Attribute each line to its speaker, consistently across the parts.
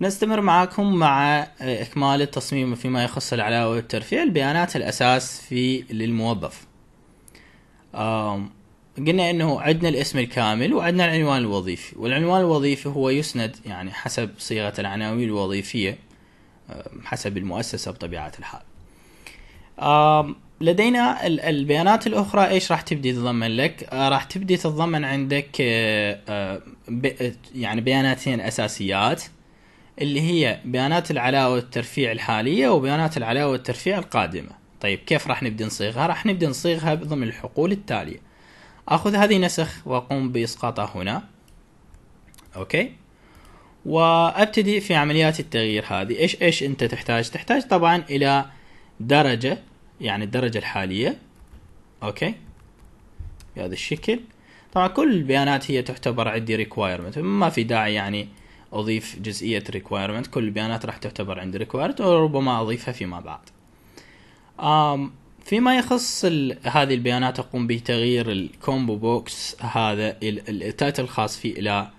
Speaker 1: نستمر معاكم مع آه، إكمال التصميم فيما يخص العلاوة والترفيع البيانات الأساس في للموظف قلنا أنه عندنا الاسم الكامل وعندنا العنوان الوظيفي والعنوان الوظيفي هو يسند يعني حسب صيغة العناوين الوظيفية حسب المؤسسة بطبيعة الحال لدينا البيانات الاخرى ايش راح تبدي تتضمن لك آه، راح تبدي تتضمن عندك آه، يعني بياناتين اساسيات اللي هي بيانات العلاوة والترفيع الحالية وبيانات العلاوة والترفيع القادمة طيب كيف راح نبدأ نصيغها راح نبدأ نصيغها ضمن الحقول التالية أخذ هذه نسخ وأقوم بإسقاطها هنا أوكي وأبتدي في عمليات التغيير هذه إيش إيش أنت تحتاج تحتاج طبعا إلى درجة يعني الدرجة الحالية أوكي بهذا الشكل طبعا كل البيانات هي تعتبر عندي ريكوايرمنت ما في داعي يعني اضيف جزئيه ريكويرمنت كل البيانات راح تعتبر عندي ريكوايرد وربما اضيفها فيما بعد آم فيما يخص هذه البيانات اقوم بتغيير الكومبو بوكس هذا التايتل الخاص فيه الى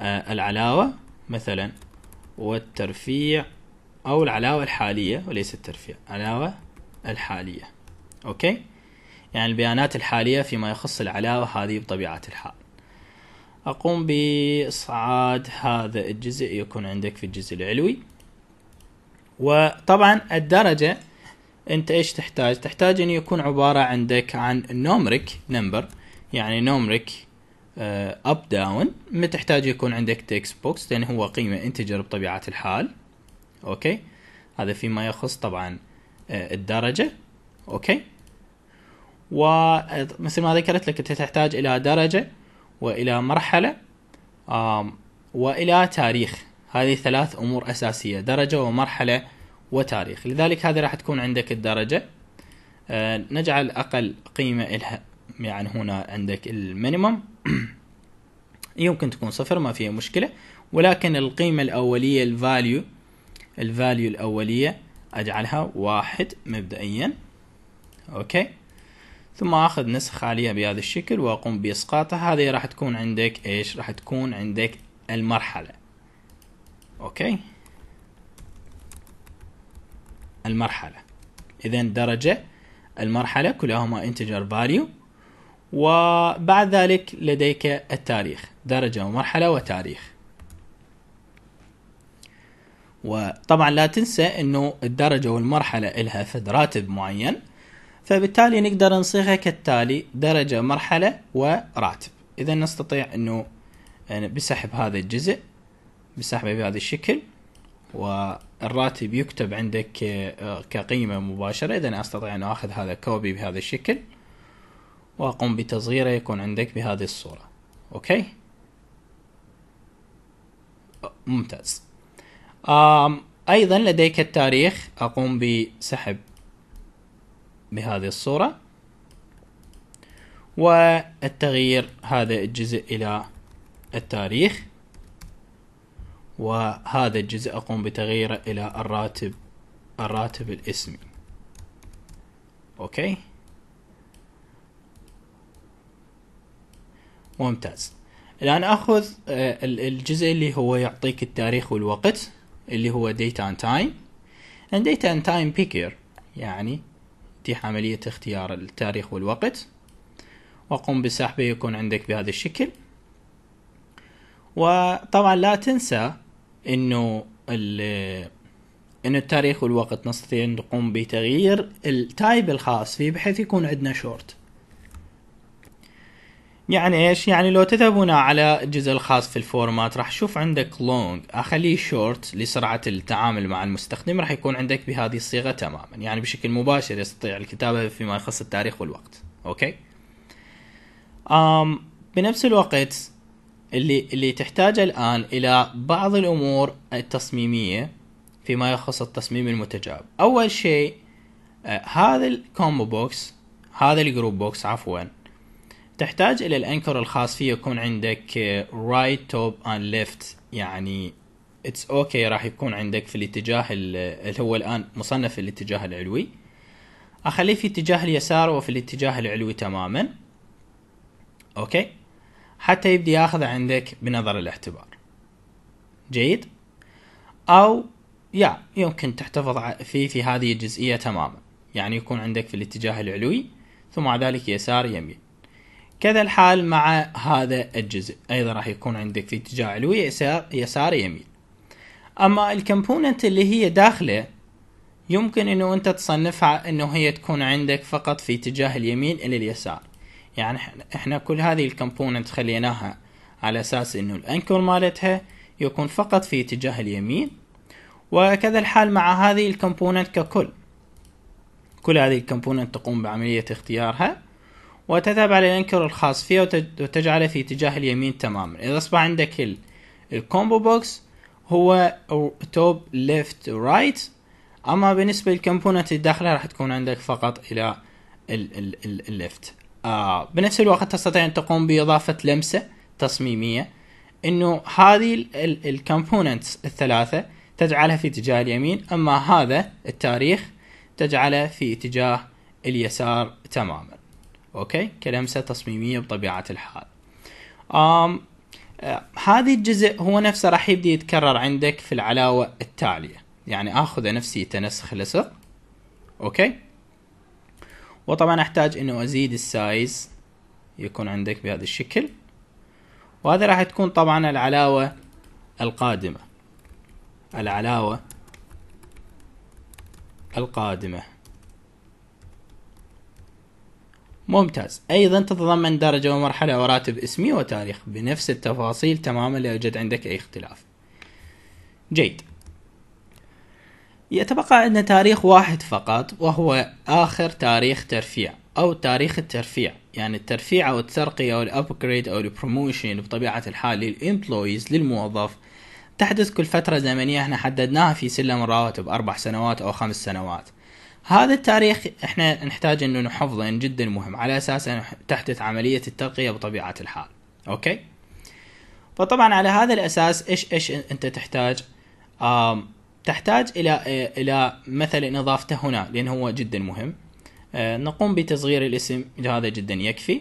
Speaker 1: آه العلاوه مثلا والترفيع او العلاوه الحاليه وليس الترفيع علاوه الحاليه اوكي يعني البيانات الحاليه فيما يخص العلاوه هذه بطبيعه الحال أقوم بإصعاد هذا الجزء يكون عندك في الجزء العلوي وطبعا الدرجة أنت إيش تحتاج تحتاج أن يكون عبارة عندك عن نومريك نمبر يعني نومريك اب داون ما تحتاج يكون عندك تكست بوكس لأن هو قيمة انتجر بطبيعة الحال أوكي هذا فيما يخص طبعا آه، الدرجة أوكي ومثل ما ذكرت لك أنت تحتاج إلى درجة والى مرحله والى تاريخ هذه ثلاث امور اساسيه درجه ومرحله وتاريخ لذلك هذه راح تكون عندك الدرجه آه، نجعل اقل قيمه لها يعني هنا عندك المينيمم يمكن تكون صفر ما فيها مشكله ولكن القيمه الاوليه الفاليو الفاليو الاوليه اجعلها واحد مبدئيا اوكي ثم اخذ نسخ خاليه بهذا الشكل واقوم باسقاطها هذه راح تكون عندك ايش راح تكون عندك المرحله اوكي المرحله اذا درجه المرحله كلاهما انتجر فاليو وبعد ذلك لديك التاريخ درجه ومرحله وتاريخ وطبعا لا تنسى انه الدرجه والمرحله لها فد راتب معين فبالتالي نقدر نصيغها كالتالي درجة مرحلة وراتب إذا نستطيع أنه يعني بسحب هذا الجزء بسحبه بهذا الشكل والراتب يكتب عندك آه، كقيمة مباشرة إذا أستطيع أن أخذ هذا كوبي بهذا الشكل وأقوم بتصغيره يكون عندك بهذه الصورة أوكي ممتاز أيضا لديك التاريخ أقوم بسحب بهذه الصورة والتغيير هذا الجزء إلى التاريخ وهذا الجزء أقوم بتغييره إلى الراتب الراتب الاسمي أوكي ممتاز الآن أخذ آه، الجزء اللي هو يعطيك التاريخ والوقت اللي هو date and time and date and time picker يعني تتيح عملية اختيار التاريخ والوقت وقم بسحبه يكون عندك بهذا الشكل وطبعا لا تنسى انه انه التاريخ والوقت نستطيع ان نقوم بتغيير التايب الخاص فيه بحيث يكون عندنا شورت يعني ايش يعني لو تذهبون على الجزء الخاص في الفورمات راح تشوف عندك لونج اخليه شورت لسرعه التعامل مع المستخدم راح يكون عندك بهذه الصيغه تماما يعني بشكل مباشر يستطيع الكتابه فيما يخص التاريخ والوقت اوكي أم بنفس الوقت اللي اللي تحتاجه الان الى بعض الامور التصميميه فيما يخص التصميم المتجاوب اول شيء آه، هذا الكومبو بوكس هذا الجروب بوكس عفوا تحتاج الى الانكر الخاص فيه يكون عندك رايت توب اند ليفت يعني اتس اوكي okay راح يكون عندك في الاتجاه اللي هو الان مصنف في الاتجاه العلوي اخليه في اتجاه اليسار وفي الاتجاه العلوي تماما اوكي حتى يبدي ياخذ عندك بنظر الاعتبار جيد او يا يمكن تحتفظ فيه في هذه الجزئيه تماما يعني يكون عندك في الاتجاه العلوي ثم مع ذلك يسار يمين كذا الحال مع هذا الجزء أيضا راح يكون عندك في اتجاه علوي يسار, يسار يمين أما الكمبوننت اللي هي داخله يمكن أنه أنت تصنفها أنه هي تكون عندك فقط في اتجاه اليمين إلى اليسار يعني احنا كل هذه الكمبوننت خليناها على اساس انه الانكر مالتها يكون فقط في اتجاه اليمين وكذا الحال مع هذه الكمبوننت ككل كل هذه الكمبوننت تقوم بعملية اختيارها وتذهب على الانكر الخاص فيها وتجعله في اتجاه اليمين تماما اذا اصبح عندك الكومبو بوكس هو توب ليفت رايت اما بالنسبه للكمبوننت اللي راح تكون عندك فقط الى الليفت آه بنفس الوقت تستطيع ان تقوم باضافه لمسه تصميميه انه هذه الكومبوننتس الثلاثه تجعلها في اتجاه اليمين اما هذا التاريخ تجعله في اتجاه اليسار تماما اوكي كلمسه تصميميه بطبيعه الحال آم آه هذه الجزء هو نفسه راح يبدي يتكرر عندك في العلاوه التاليه يعني اخذ نفسي تنسخ لصق اوكي وطبعا احتاج انه ازيد السايز يكون عندك بهذا الشكل وهذا راح تكون طبعا العلاوه القادمه العلاوه القادمه ممتاز أيضا تتضمن درجة ومرحلة وراتب اسمي وتاريخ بنفس التفاصيل تماما لا يوجد عندك أي اختلاف جيد يتبقى عندنا تاريخ واحد فقط وهو آخر تاريخ ترفيع أو تاريخ الترفيع يعني الترفيع أو الترقية أو الأبجريد أو البروموشن بطبيعة الحال للإمبلويز للموظف تحدث كل فترة زمنية احنا حددناها في سلم الرواتب أربع سنوات أو خمس سنوات هذا التاريخ احنا نحتاج انه نحفظه إن جدا مهم على اساس انه تحدث عمليه الترقيه بطبيعه الحال اوكي فطبعا على هذا الاساس ايش ايش انت تحتاج آم تحتاج الى الى مثلا اضافته هنا لان هو جدا مهم آه، نقوم بتصغير الاسم هذا جدا يكفي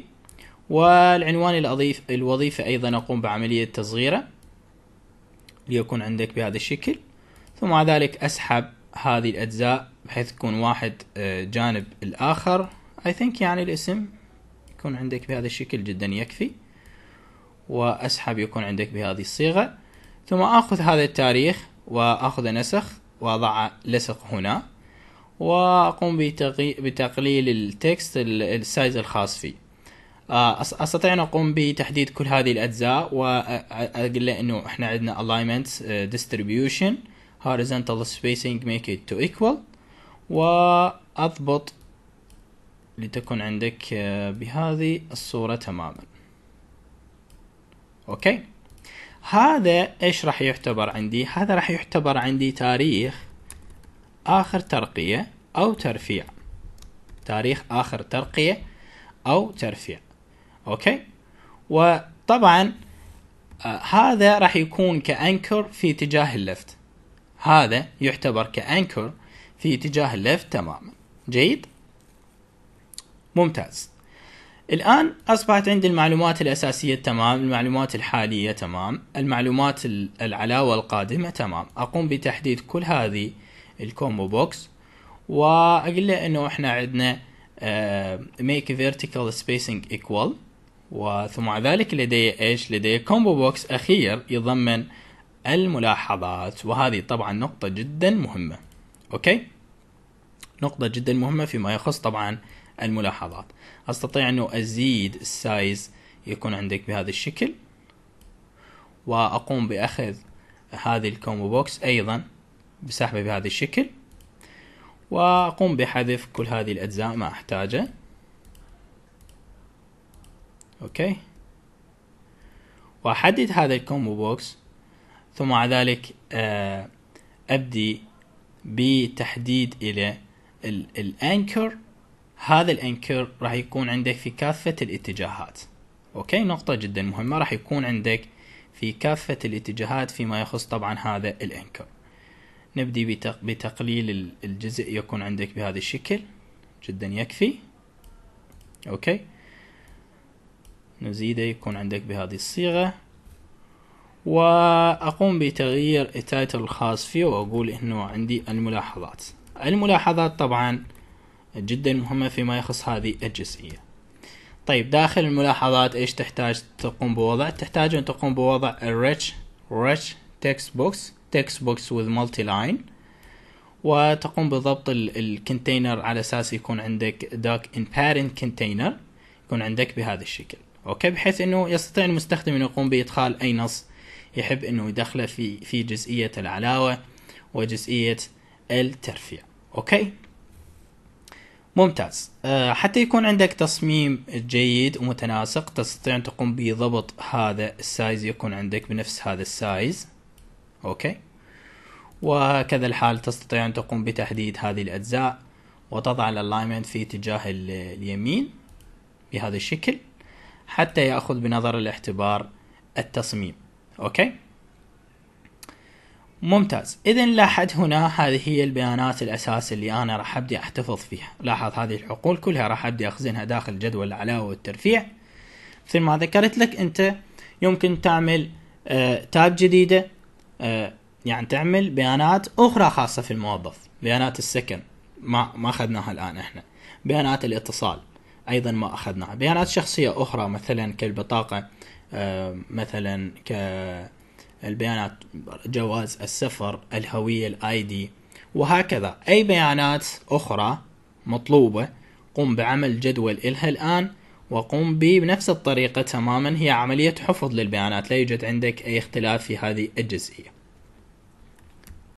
Speaker 1: والعنوان الاضيف الوظيفه ايضا نقوم بعمليه تصغيره ليكون عندك بهذا الشكل ثم ذلك اسحب هذه الاجزاء بحيث تكون واحد آه، جانب الاخر اي ثينك يعني الاسم يكون عندك بهذا الشكل جدا يكفي واسحب يكون عندك بهذه الصيغه ثم اخذ هذا التاريخ واخذ نسخ واضع لصق هنا واقوم بتقليل التكست السايز الخاص فيه آه، استطيع ان اقوم بتحديد كل هذه الاجزاء واقول له انه احنا عندنا alignment آه، distribution horizontal spacing make it to equal واضبط لتكون عندك آه، بهذه الصورة تماما اوكي هذا ايش راح يعتبر عندي هذا راح يعتبر عندي تاريخ اخر ترقية او ترفيع تاريخ اخر ترقية او ترفيع اوكي وطبعا آه هذا راح يكون كانكر في اتجاه اللفت هذا يعتبر كأنكر في اتجاه اللفت تماما جيد؟ ممتاز الآن أصبحت عندي المعلومات الأساسية تمام المعلومات الحالية تمام المعلومات العلاوة القادمة تمام أقوم بتحديد كل هذه الكومبو بوكس وأقول له أنه إحنا عندنا ميك آه، make vertical spacing equal وثم ذلك لدي إيش لدي كومبو بوكس أخير يضمن الملاحظات وهذه طبعا نقطة جدا مهمة أوكي نقطة جدا مهمة فيما يخص طبعا الملاحظات أستطيع أنه أزيد السايز يكون عندك بهذا الشكل وأقوم بأخذ هذه الكومبو بوكس أيضا بسحبه بهذا الشكل وأقوم بحذف كل هذه الأجزاء ما أحتاجه أوكي وأحدد هذا الكومبو بوكس ثم مع ذلك آه، ابدي بتحديد الى الانكر هذا الانكر راح يكون عندك في كافه الاتجاهات اوكي نقطه جدا مهمه راح يكون عندك في كافه الاتجاهات فيما يخص طبعا هذا الانكر نبدي بتقليل الجزء يكون عندك بهذا الشكل جدا يكفي اوكي نزيده يكون عندك بهذه الصيغه وأقوم بتغيير التايتل الخاص فيه وأقول إنه عندي الملاحظات الملاحظات طبعا جدا مهمة فيما يخص هذه الجزئية طيب داخل الملاحظات ايش تحتاج تقوم بوضع تحتاج ان تقوم بوضع الريتش ريتش تكست بوكس تكست بوكس with multi line وتقوم بضبط الكونتينر على اساس يكون عندك دوك ان بارنت container يكون عندك بهذا الشكل اوكي بحيث انه يستطيع المستخدم ان يقوم بادخال اي نص يحب انه يدخله في في جزئيه العلاوه وجزئيه الترفيع اوكي ممتاز آه، حتى يكون عندك تصميم جيد ومتناسق تستطيع ان تقوم بضبط هذا السايز يكون عندك بنفس هذا السايز اوكي وكذا الحال تستطيع ان تقوم بتحديد هذه الاجزاء وتضع الالاينمنت في اتجاه اليمين بهذا الشكل حتى ياخذ بنظر الاعتبار التصميم اوكي ممتاز اذا لحد هنا هذه هي البيانات الاساس اللي انا راح ابدي احتفظ فيها لاحظ هذه الحقول كلها راح ابدي اخزنها داخل جدول العلاوه والترفيع مثل ما ذكرت لك انت يمكن تعمل آه تاب جديده آه يعني تعمل بيانات اخرى خاصه في الموظف بيانات السكن ما ما اخذناها الان احنا بيانات الاتصال ايضا ما اخذناها بيانات شخصيه اخرى مثلا كالبطاقه آه، مثلا كالبيانات جواز السفر الهوية الاي دي وهكذا أي بيانات أخرى مطلوبة قم بعمل جدول إلها الآن وقم بنفس الطريقة تماما هي عملية حفظ للبيانات لا يوجد عندك أي اختلاف في هذه الجزئية